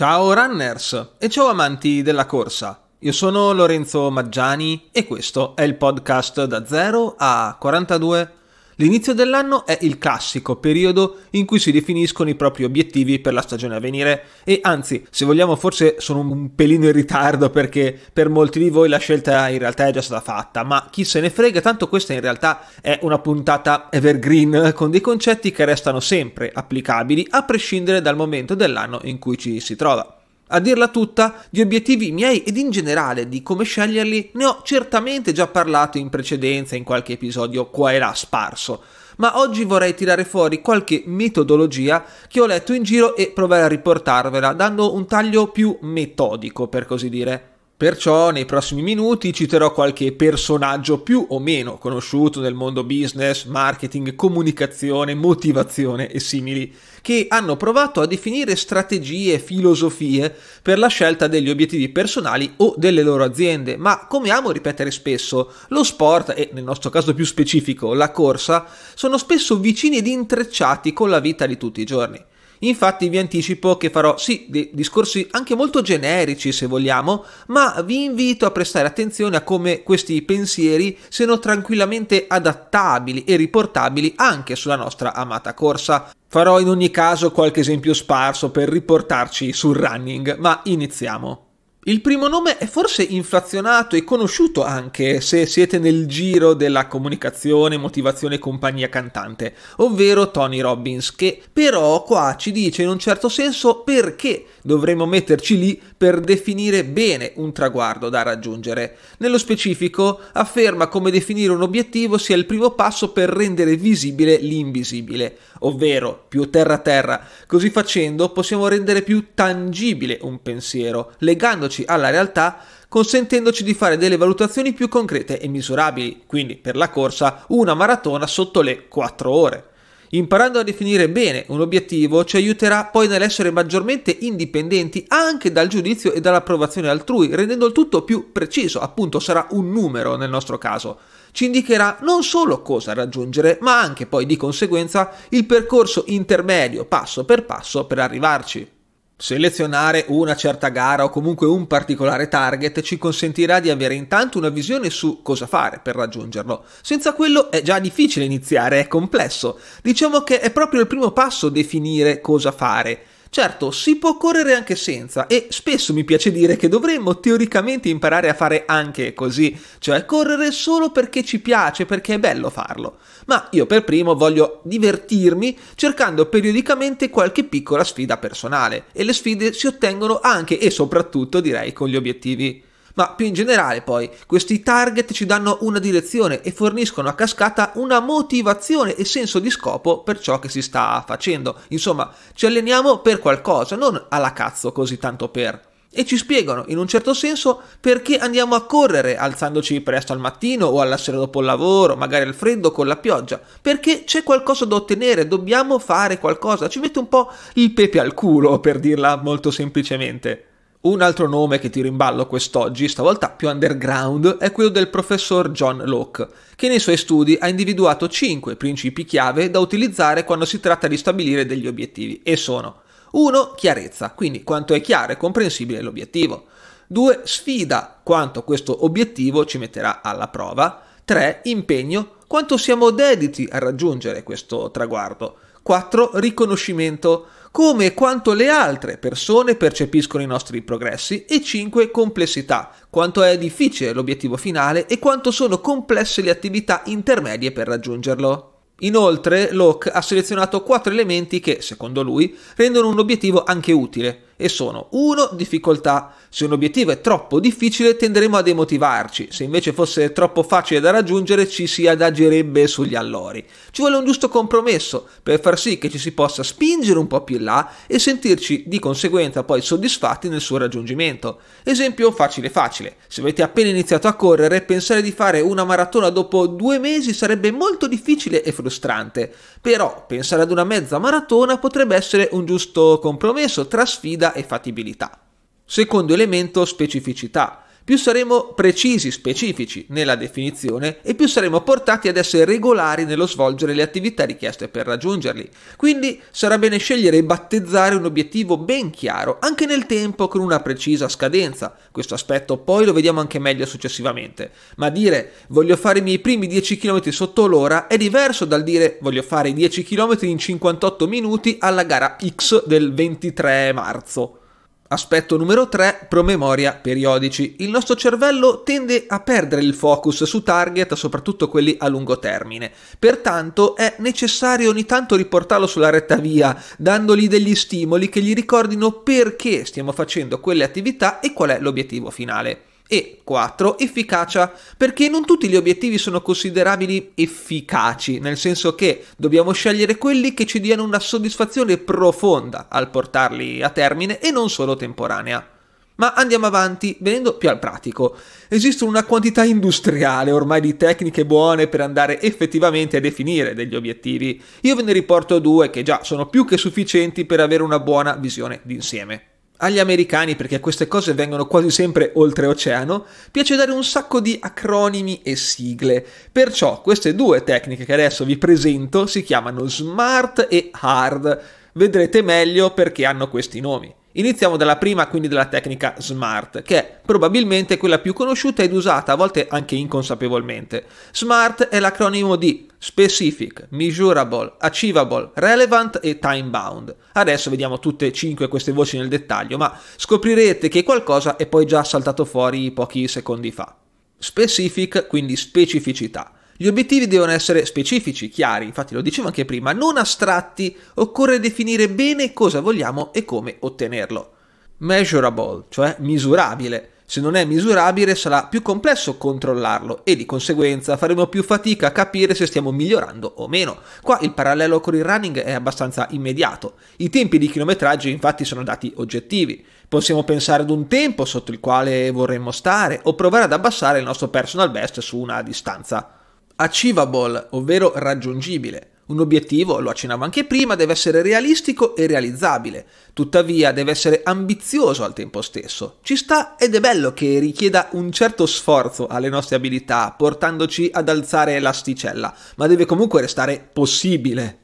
Ciao runners e ciao amanti della corsa. Io sono Lorenzo Maggiani e questo è il podcast da 0 a 42 L'inizio dell'anno è il classico periodo in cui si definiscono i propri obiettivi per la stagione a venire e anzi, se vogliamo, forse sono un pelino in ritardo perché per molti di voi la scelta in realtà è già stata fatta, ma chi se ne frega, tanto questa in realtà è una puntata evergreen con dei concetti che restano sempre applicabili a prescindere dal momento dell'anno in cui ci si trova. A dirla tutta, di obiettivi miei ed in generale di come sceglierli ne ho certamente già parlato in precedenza in qualche episodio qua e là sparso, ma oggi vorrei tirare fuori qualche metodologia che ho letto in giro e provare a riportarvela dando un taglio più metodico per così dire. Perciò nei prossimi minuti citerò qualche personaggio più o meno conosciuto nel mondo business, marketing, comunicazione, motivazione e simili, che hanno provato a definire strategie, e filosofie per la scelta degli obiettivi personali o delle loro aziende, ma come amo ripetere spesso, lo sport e nel nostro caso più specifico la corsa sono spesso vicini ed intrecciati con la vita di tutti i giorni. Infatti vi anticipo che farò sì dei discorsi anche molto generici se vogliamo, ma vi invito a prestare attenzione a come questi pensieri siano tranquillamente adattabili e riportabili anche sulla nostra amata corsa. Farò in ogni caso qualche esempio sparso per riportarci sul running, ma iniziamo. Il primo nome è forse inflazionato e conosciuto anche se siete nel giro della comunicazione, motivazione e compagnia cantante, ovvero Tony Robbins, che però qua ci dice in un certo senso perché dovremmo metterci lì per definire bene un traguardo da raggiungere. Nello specifico afferma come definire un obiettivo sia il primo passo per rendere visibile l'invisibile, ovvero più terra-terra. Così facendo possiamo rendere più tangibile un pensiero, legandoci adattandoci alla realtà, consentendoci di fare delle valutazioni più concrete e misurabili, quindi per la corsa una maratona sotto le 4 ore. Imparando a definire bene un obiettivo ci aiuterà poi nell'essere maggiormente indipendenti anche dal giudizio e dall'approvazione altrui, rendendo il tutto più preciso, appunto sarà un numero nel nostro caso. Ci indicherà non solo cosa raggiungere, ma anche poi di conseguenza il percorso intermedio passo per passo per arrivarci. Selezionare una certa gara o comunque un particolare target ci consentirà di avere intanto una visione su cosa fare per raggiungerlo. Senza quello è già difficile iniziare, è complesso. Diciamo che è proprio il primo passo definire cosa fare. Certo, si può correre anche senza e spesso mi piace dire che dovremmo teoricamente imparare a fare anche così, cioè correre solo perché ci piace, perché è bello farlo. Ma io per primo voglio divertirmi cercando periodicamente qualche piccola sfida personale e le sfide si ottengono anche e soprattutto direi con gli obiettivi ma più in generale poi, questi target ci danno una direzione e forniscono a cascata una motivazione e senso di scopo per ciò che si sta facendo. Insomma, ci alleniamo per qualcosa, non alla cazzo così tanto per. E ci spiegano, in un certo senso, perché andiamo a correre alzandoci presto al mattino o alla sera dopo il lavoro, magari al freddo con la pioggia, perché c'è qualcosa da ottenere, dobbiamo fare qualcosa, ci mette un po' il pepe al culo, per dirla molto semplicemente. Un altro nome che tiro in ballo quest'oggi, stavolta più underground, è quello del professor John Locke, che nei suoi studi ha individuato 5 principi chiave da utilizzare quando si tratta di stabilire degli obiettivi, e sono 1. Chiarezza, quindi quanto è chiaro e comprensibile l'obiettivo. 2. Sfida, quanto questo obiettivo ci metterà alla prova. 3. Impegno, quanto siamo dediti a raggiungere questo traguardo. 4. Riconoscimento. Come e quanto le altre persone percepiscono i nostri progressi. E 5. Complessità. Quanto è difficile l'obiettivo finale e quanto sono complesse le attività intermedie per raggiungerlo. Inoltre, Locke ha selezionato quattro elementi che, secondo lui, rendono un obiettivo anche utile e sono 1. Difficoltà. Se un obiettivo è troppo difficile tenderemo a demotivarci, se invece fosse troppo facile da raggiungere ci si adagerebbe sugli allori. Ci vuole un giusto compromesso per far sì che ci si possa spingere un po' più in là e sentirci di conseguenza poi soddisfatti nel suo raggiungimento. Esempio facile facile, se avete appena iniziato a correre pensare di fare una maratona dopo due mesi sarebbe molto difficile e frustrante, però pensare ad una mezza maratona potrebbe essere un giusto compromesso tra sfida e fattibilità. Secondo elemento, specificità più saremo precisi, specifici nella definizione e più saremo portati ad essere regolari nello svolgere le attività richieste per raggiungerli. Quindi sarà bene scegliere e battezzare un obiettivo ben chiaro, anche nel tempo con una precisa scadenza. Questo aspetto poi lo vediamo anche meglio successivamente. Ma dire voglio fare i miei primi 10 km sotto l'ora è diverso dal dire voglio fare i 10 km in 58 minuti alla gara X del 23 marzo. Aspetto numero 3, promemoria periodici. Il nostro cervello tende a perdere il focus su target, soprattutto quelli a lungo termine. Pertanto è necessario ogni tanto riportarlo sulla retta via, dandogli degli stimoli che gli ricordino perché stiamo facendo quelle attività e qual è l'obiettivo finale. E 4. Efficacia, perché non tutti gli obiettivi sono considerabili efficaci, nel senso che dobbiamo scegliere quelli che ci diano una soddisfazione profonda al portarli a termine e non solo temporanea. Ma andiamo avanti, venendo più al pratico. Esiste una quantità industriale ormai di tecniche buone per andare effettivamente a definire degli obiettivi. Io ve ne riporto due che già sono più che sufficienti per avere una buona visione d'insieme. Agli americani, perché queste cose vengono quasi sempre oltreoceano, piace dare un sacco di acronimi e sigle. Perciò queste due tecniche che adesso vi presento si chiamano smart e hard. Vedrete meglio perché hanno questi nomi. Iniziamo dalla prima, quindi dalla tecnica SMART, che è probabilmente quella più conosciuta ed usata a volte anche inconsapevolmente. SMART è l'acronimo di Specific, Measurable, Achievable, Relevant e Time Bound. Adesso vediamo tutte e cinque queste voci nel dettaglio, ma scoprirete che qualcosa è poi già saltato fuori pochi secondi fa. Specific, quindi specificità. Gli obiettivi devono essere specifici, chiari, infatti lo dicevo anche prima, non astratti, occorre definire bene cosa vogliamo e come ottenerlo. Measurable, cioè misurabile. Se non è misurabile sarà più complesso controllarlo e di conseguenza faremo più fatica a capire se stiamo migliorando o meno. Qua il parallelo con il running è abbastanza immediato. I tempi di chilometraggio infatti sono dati oggettivi. Possiamo pensare ad un tempo sotto il quale vorremmo stare o provare ad abbassare il nostro personal best su una distanza Achievable, ovvero raggiungibile. Un obiettivo, lo accennavo anche prima, deve essere realistico e realizzabile, tuttavia deve essere ambizioso al tempo stesso. Ci sta ed è bello che richieda un certo sforzo alle nostre abilità, portandoci ad alzare l'asticella, ma deve comunque restare possibile.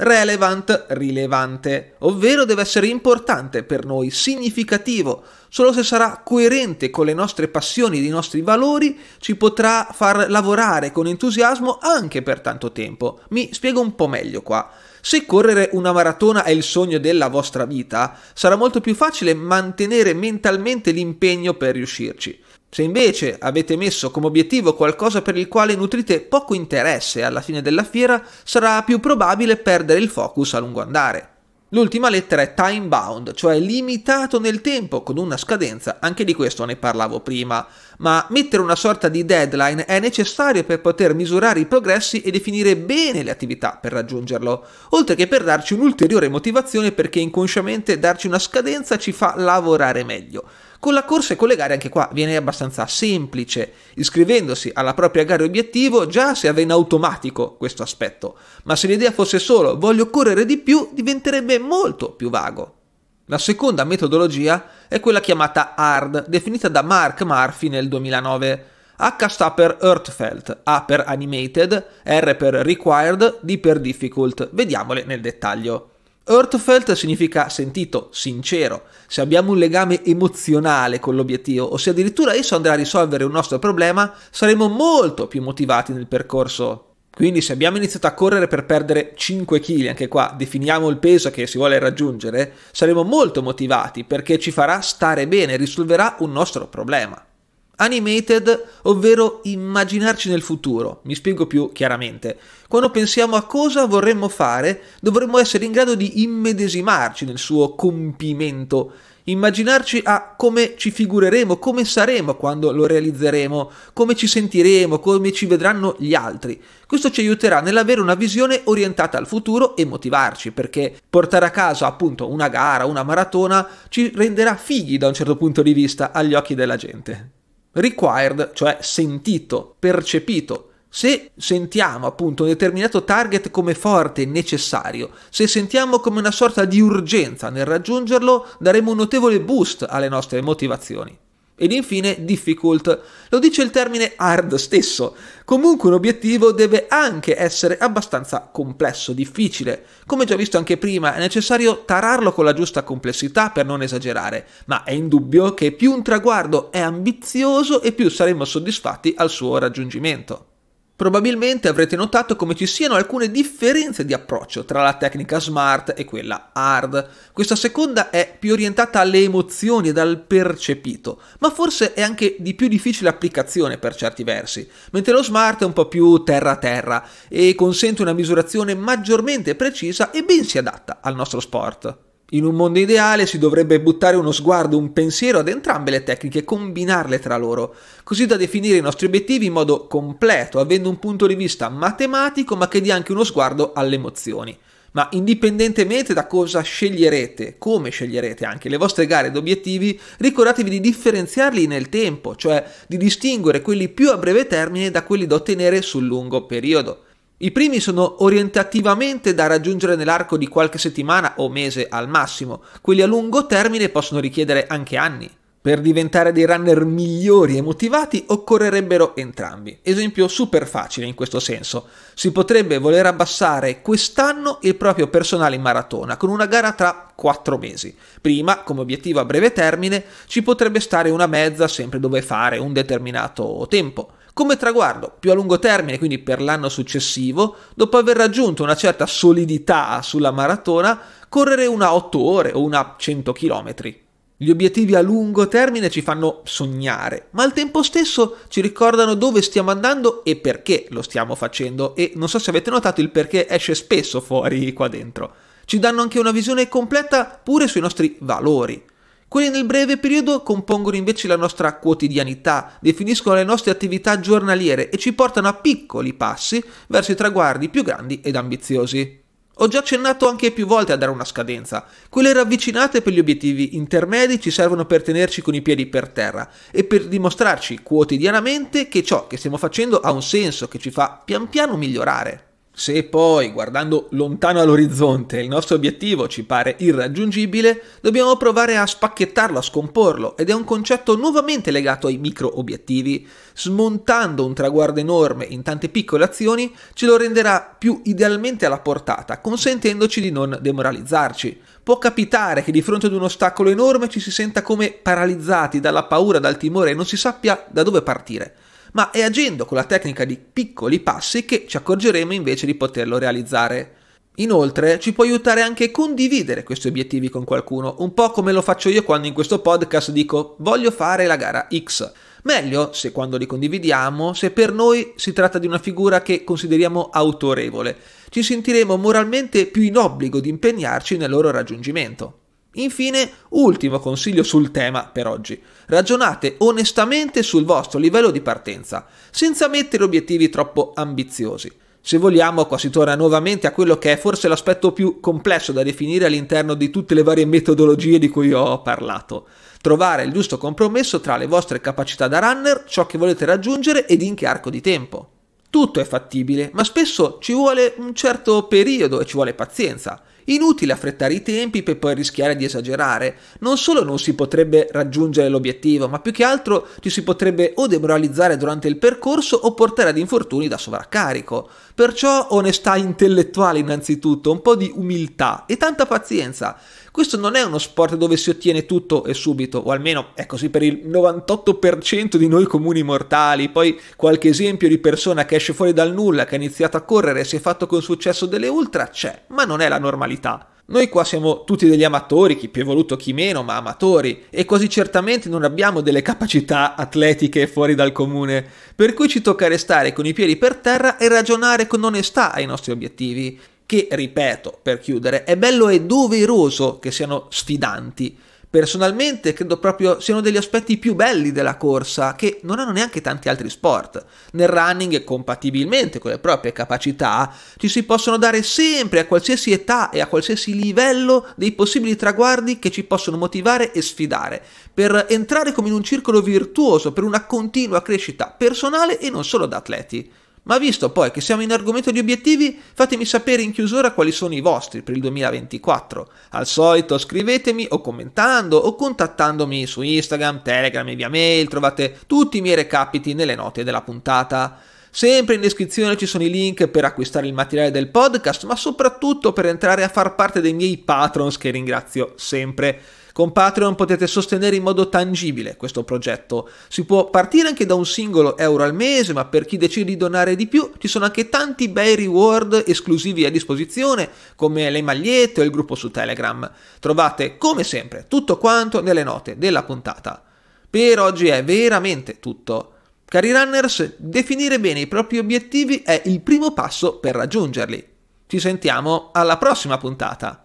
Relevant, rilevante, ovvero deve essere importante per noi, significativo. Solo se sarà coerente con le nostre passioni e i nostri valori ci potrà far lavorare con entusiasmo anche per tanto tempo. Mi spiego un po' meglio qua. Se correre una maratona è il sogno della vostra vita, sarà molto più facile mantenere mentalmente l'impegno per riuscirci. Se invece avete messo come obiettivo qualcosa per il quale nutrite poco interesse alla fine della fiera, sarà più probabile perdere il focus a lungo andare. L'ultima lettera è time bound, cioè limitato nel tempo, con una scadenza, anche di questo ne parlavo prima, ma mettere una sorta di deadline è necessario per poter misurare i progressi e definire bene le attività per raggiungerlo, oltre che per darci un'ulteriore motivazione perché inconsciamente darci una scadenza ci fa lavorare meglio. Con la corsa e con le gare anche qua viene abbastanza semplice, iscrivendosi alla propria gara obiettivo già si aveva in automatico questo aspetto, ma se l'idea fosse solo voglio correre di più diventerebbe molto più vago. La seconda metodologia è quella chiamata HARD, definita da Mark Murphy nel 2009. H sta per Earthfelt, A per Animated, R per Required, D per Difficult. Vediamole nel dettaglio. Heartfelt significa sentito, sincero, se abbiamo un legame emozionale con l'obiettivo o se addirittura esso andrà a risolvere un nostro problema, saremo molto più motivati nel percorso. Quindi se abbiamo iniziato a correre per perdere 5 kg, anche qua definiamo il peso che si vuole raggiungere, saremo molto motivati perché ci farà stare bene, risolverà un nostro problema. Animated, ovvero immaginarci nel futuro. Mi spiego più chiaramente. Quando pensiamo a cosa vorremmo fare, dovremmo essere in grado di immedesimarci nel suo compimento, immaginarci a come ci figureremo, come saremo quando lo realizzeremo, come ci sentiremo, come ci vedranno gli altri. Questo ci aiuterà nell'avere una visione orientata al futuro e motivarci, perché portare a casa appunto una gara, una maratona, ci renderà fighi da un certo punto di vista agli occhi della gente. Required, cioè sentito, percepito, se sentiamo appunto un determinato target come forte e necessario, se sentiamo come una sorta di urgenza nel raggiungerlo, daremo un notevole boost alle nostre motivazioni. Ed infine difficult. Lo dice il termine hard stesso. Comunque un obiettivo deve anche essere abbastanza complesso, difficile. Come già visto anche prima, è necessario tararlo con la giusta complessità per non esagerare, ma è indubbio che più un traguardo è ambizioso e più saremo soddisfatti al suo raggiungimento. Probabilmente avrete notato come ci siano alcune differenze di approccio tra la tecnica smart e quella hard. Questa seconda è più orientata alle emozioni e al percepito, ma forse è anche di più difficile applicazione per certi versi, mentre lo smart è un po' più terra-terra e consente una misurazione maggiormente precisa e ben si adatta al nostro sport. In un mondo ideale si dovrebbe buttare uno sguardo, un pensiero ad entrambe le tecniche e combinarle tra loro, così da definire i nostri obiettivi in modo completo, avendo un punto di vista matematico ma che dia anche uno sguardo alle emozioni. Ma indipendentemente da cosa sceglierete, come sceglierete anche le vostre gare ed obiettivi, ricordatevi di differenziarli nel tempo, cioè di distinguere quelli più a breve termine da quelli da ottenere sul lungo periodo. I primi sono orientativamente da raggiungere nell'arco di qualche settimana o mese al massimo, quelli a lungo termine possono richiedere anche anni. Per diventare dei runner migliori e motivati occorrerebbero entrambi. Esempio super facile in questo senso. Si potrebbe voler abbassare quest'anno il proprio personale in maratona con una gara tra 4 mesi. Prima, come obiettivo a breve termine, ci potrebbe stare una mezza sempre dove fare un determinato tempo come traguardo più a lungo termine, quindi per l'anno successivo, dopo aver raggiunto una certa solidità sulla maratona, correre una 8 ore o una 100 km. Gli obiettivi a lungo termine ci fanno sognare, ma al tempo stesso ci ricordano dove stiamo andando e perché lo stiamo facendo e non so se avete notato il perché esce spesso fuori qua dentro. Ci danno anche una visione completa pure sui nostri valori. Quelli nel breve periodo compongono invece la nostra quotidianità, definiscono le nostre attività giornaliere e ci portano a piccoli passi verso i traguardi più grandi ed ambiziosi. Ho già accennato anche più volte a dare una scadenza. Quelle ravvicinate per gli obiettivi intermedi ci servono per tenerci con i piedi per terra e per dimostrarci quotidianamente che ciò che stiamo facendo ha un senso che ci fa pian piano migliorare. Se poi, guardando lontano all'orizzonte, il nostro obiettivo ci pare irraggiungibile, dobbiamo provare a spacchettarlo, a scomporlo, ed è un concetto nuovamente legato ai micro obiettivi. Smontando un traguardo enorme in tante piccole azioni, ce lo renderà più idealmente alla portata, consentendoci di non demoralizzarci. Può capitare che di fronte ad un ostacolo enorme ci si senta come paralizzati dalla paura, dal timore e non si sappia da dove partire ma è agendo con la tecnica di piccoli passi che ci accorgeremo invece di poterlo realizzare. Inoltre ci può aiutare anche a condividere questi obiettivi con qualcuno, un po' come lo faccio io quando in questo podcast dico voglio fare la gara X. Meglio se quando li condividiamo, se per noi si tratta di una figura che consideriamo autorevole, ci sentiremo moralmente più in obbligo di impegnarci nel loro raggiungimento. Infine, ultimo consiglio sul tema per oggi. Ragionate onestamente sul vostro livello di partenza, senza mettere obiettivi troppo ambiziosi. Se vogliamo, qua si torna nuovamente a quello che è forse l'aspetto più complesso da definire all'interno di tutte le varie metodologie di cui ho parlato. Trovare il giusto compromesso tra le vostre capacità da runner, ciò che volete raggiungere ed in che arco di tempo. Tutto è fattibile, ma spesso ci vuole un certo periodo e ci vuole pazienza. Inutile affrettare i tempi per poi rischiare di esagerare. Non solo non si potrebbe raggiungere l'obiettivo, ma più che altro ci si potrebbe o demoralizzare durante il percorso o portare ad infortuni da sovraccarico. Perciò onestà intellettuale innanzitutto, un po' di umiltà e tanta pazienza. Questo non è uno sport dove si ottiene tutto e subito, o almeno è così per il 98% di noi comuni mortali. Poi qualche esempio di persona che esce fuori dal nulla, che ha iniziato a correre e si è fatto con successo delle ultra c'è, ma non è la normalità. Noi qua siamo tutti degli amatori, chi più è voluto chi meno, ma amatori, e quasi certamente non abbiamo delle capacità atletiche fuori dal comune, per cui ci tocca restare con i piedi per terra e ragionare con onestà ai nostri obiettivi che, ripeto, per chiudere, è bello e doveroso che siano sfidanti. Personalmente credo proprio siano degli aspetti più belli della corsa, che non hanno neanche tanti altri sport. Nel running, compatibilmente con le proprie capacità, ci si possono dare sempre, a qualsiasi età e a qualsiasi livello, dei possibili traguardi che ci possono motivare e sfidare, per entrare come in un circolo virtuoso, per una continua crescita personale e non solo da atleti. Ma visto poi che siamo in argomento di obiettivi, fatemi sapere in chiusura quali sono i vostri per il 2024. Al solito scrivetemi o commentando o contattandomi su Instagram, Telegram e via mail, trovate tutti i miei recapiti nelle note della puntata. Sempre in descrizione ci sono i link per acquistare il materiale del podcast, ma soprattutto per entrare a far parte dei miei patrons che ringrazio sempre. Con Patreon potete sostenere in modo tangibile questo progetto. Si può partire anche da un singolo euro al mese, ma per chi decide di donare di più ci sono anche tanti bei reward esclusivi a disposizione, come le magliette o il gruppo su Telegram. Trovate, come sempre, tutto quanto nelle note della puntata. Per oggi è veramente tutto. Cari runners, definire bene i propri obiettivi è il primo passo per raggiungerli. Ci sentiamo alla prossima puntata.